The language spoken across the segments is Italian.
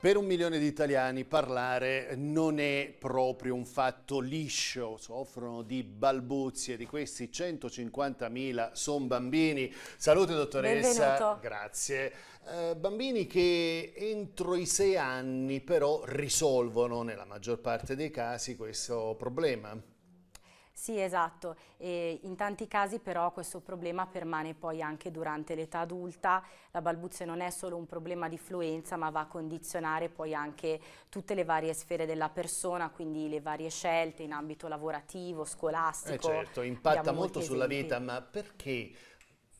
Per un milione di italiani parlare non è proprio un fatto liscio, soffrono di balbuzie, di questi 150.000 sono bambini. Salute dottoressa, Benvenuto. grazie. Eh, bambini che entro i sei anni però risolvono nella maggior parte dei casi questo problema. Sì, esatto. E in tanti casi però questo problema permane poi anche durante l'età adulta. La balbuzia non è solo un problema di fluenza, ma va a condizionare poi anche tutte le varie sfere della persona, quindi le varie scelte in ambito lavorativo, scolastico. Eh certo, impatta molto sulla vita, ma perché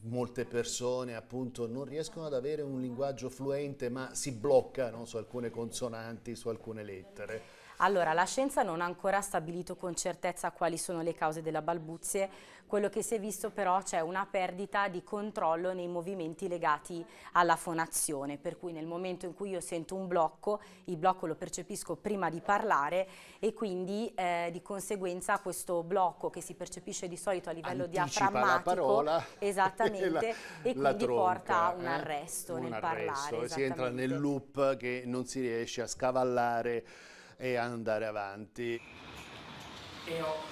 molte persone appunto non riescono ad avere un linguaggio fluente, ma si bloccano su alcune consonanti, su alcune lettere? Allora, la scienza non ha ancora stabilito con certezza quali sono le cause della balbuzie, quello che si è visto però c'è una perdita di controllo nei movimenti legati alla fonazione, per cui nel momento in cui io sento un blocco, il blocco lo percepisco prima di parlare e quindi eh, di conseguenza questo blocco che si percepisce di solito a livello Anticipa diaframmatico, parola, esattamente, la, e quindi tronca, porta a un eh? arresto eh? nel arresto, parlare. Si entra nel loop che non si riesce a scavallare e andare avanti. Io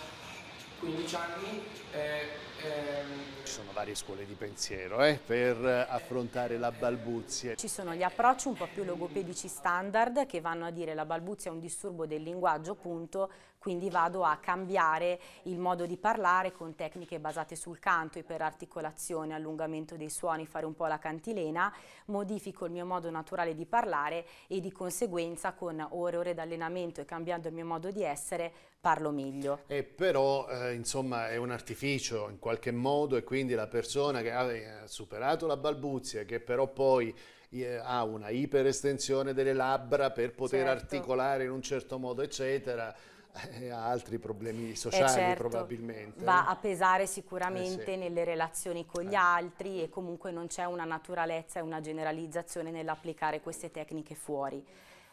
15 anni. Eh, ehm... Ci sono varie scuole di pensiero eh, per affrontare la balbuzia. Ci sono gli approcci un po' più logopedici standard che vanno a dire la balbuzia è un disturbo del linguaggio, punto, quindi vado a cambiare il modo di parlare con tecniche basate sul canto, iperarticolazione, allungamento dei suoni, fare un po' la cantilena, modifico il mio modo naturale di parlare e di conseguenza con ore e ore d'allenamento e cambiando il mio modo di essere parlo meglio. E eh, però eh, insomma è un artificio in qualche modo e quindi la persona che ha eh, superato la balbuzia, che però poi eh, ha una iperestensione delle labbra per poter certo. articolare in un certo modo, eccetera, ha altri problemi sociali eh certo, probabilmente. Va a pesare sicuramente eh sì. nelle relazioni con gli eh. altri e comunque non c'è una naturalezza e una generalizzazione nell'applicare queste tecniche fuori.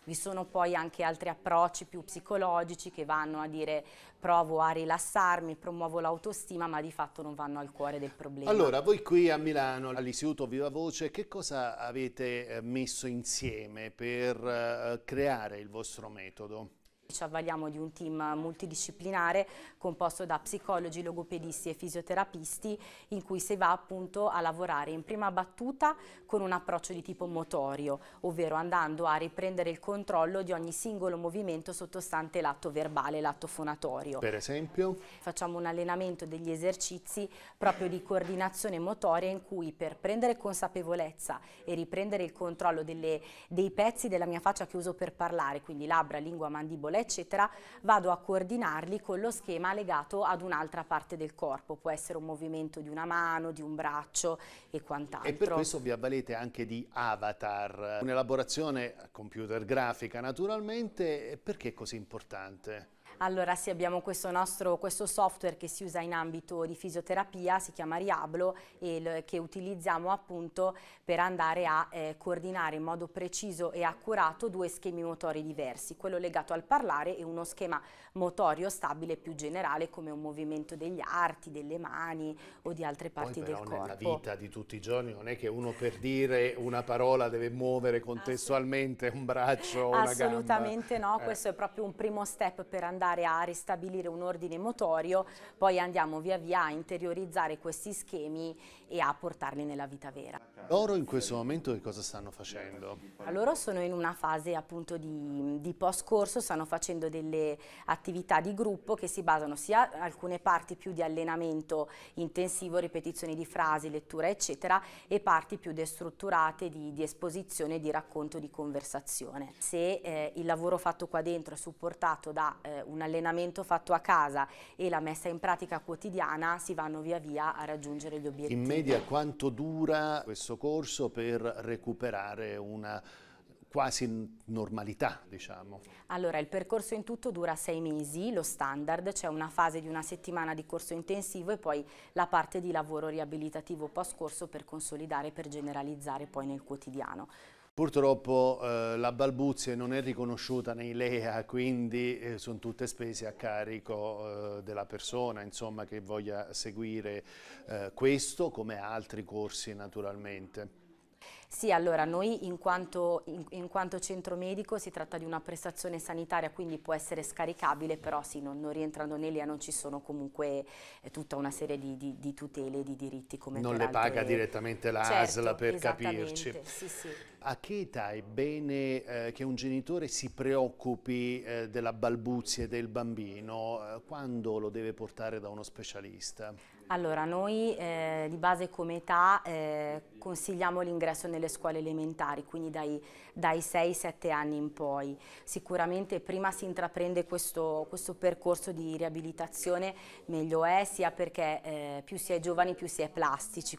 Vi sono poi anche altri approcci più psicologici che vanno a dire provo a rilassarmi, promuovo l'autostima, ma di fatto non vanno al cuore del problema. Allora, voi qui a Milano, all'Istituto Viva Voce, che cosa avete eh, messo insieme per eh, creare il vostro metodo? ci avvaliamo di un team multidisciplinare composto da psicologi, logopedisti e fisioterapisti in cui si va appunto a lavorare in prima battuta con un approccio di tipo motorio, ovvero andando a riprendere il controllo di ogni singolo movimento sottostante l'atto verbale, l'atto fonatorio. Per esempio? Facciamo un allenamento degli esercizi proprio di coordinazione motoria in cui per prendere consapevolezza e riprendere il controllo delle, dei pezzi della mia faccia che uso per parlare, quindi labbra, lingua, mandibola eccetera, vado a coordinarli con lo schema legato ad un'altra parte del corpo, può essere un movimento di una mano, di un braccio e quant'altro. E per questo vi avvalete anche di avatar, un'elaborazione computer grafica naturalmente, perché è così importante? Allora sì, abbiamo questo nostro questo software che si usa in ambito di fisioterapia, si chiama Riablo, e che utilizziamo appunto per andare a eh, coordinare in modo preciso e accurato due schemi motori diversi, quello legato al parlare e uno schema motorio stabile più generale come un movimento degli arti, delle mani o di altre parti Poi, del però, corpo. Nella vita di tutti i giorni non è che uno per dire una parola deve muovere contestualmente un braccio o una gamba. Assolutamente no, eh. questo è proprio un primo step per andare andare a ristabilire un ordine motorio, poi andiamo via via a interiorizzare questi schemi e a portarli nella vita vera. Loro in questo momento che cosa stanno facendo? Loro sono in una fase appunto di, di post corso, stanno facendo delle attività di gruppo che si basano sia alcune parti più di allenamento intensivo, ripetizioni di frasi, lettura eccetera e parti più destrutturate di, di esposizione, di racconto, di conversazione. Se eh, il lavoro fatto qua dentro è supportato da eh, una allenamento fatto a casa e la messa in pratica quotidiana si vanno via via a raggiungere gli obiettivi. In media quanto dura questo corso per recuperare una quasi normalità, diciamo. Allora, il percorso in tutto dura sei mesi, lo standard, c'è cioè una fase di una settimana di corso intensivo e poi la parte di lavoro riabilitativo post corso per consolidare, per generalizzare poi nel quotidiano. Purtroppo eh, la balbuzia non è riconosciuta nei LEA, quindi eh, sono tutte spese a carico eh, della persona insomma, che voglia seguire eh, questo come altri corsi naturalmente. Sì, allora noi in quanto, in, in quanto, centro medico si tratta di una prestazione sanitaria, quindi può essere scaricabile, però sì, non, non rientrando nell'IA non ci sono comunque eh, tutta una serie di, di, di tutele e di diritti come Non le altre... paga direttamente l'ASL certo, per capirci. Sì, sì. A che età è bene eh, che un genitore si preoccupi eh, della balbuzia del bambino? Eh, quando lo deve portare da uno specialista? Allora, noi eh, di base come età consigliamo l'ingresso nel le scuole elementari, quindi dai, dai 6-7 anni in poi. Sicuramente prima si intraprende questo, questo percorso di riabilitazione, meglio è, sia perché eh, più si è giovani più si è plastici.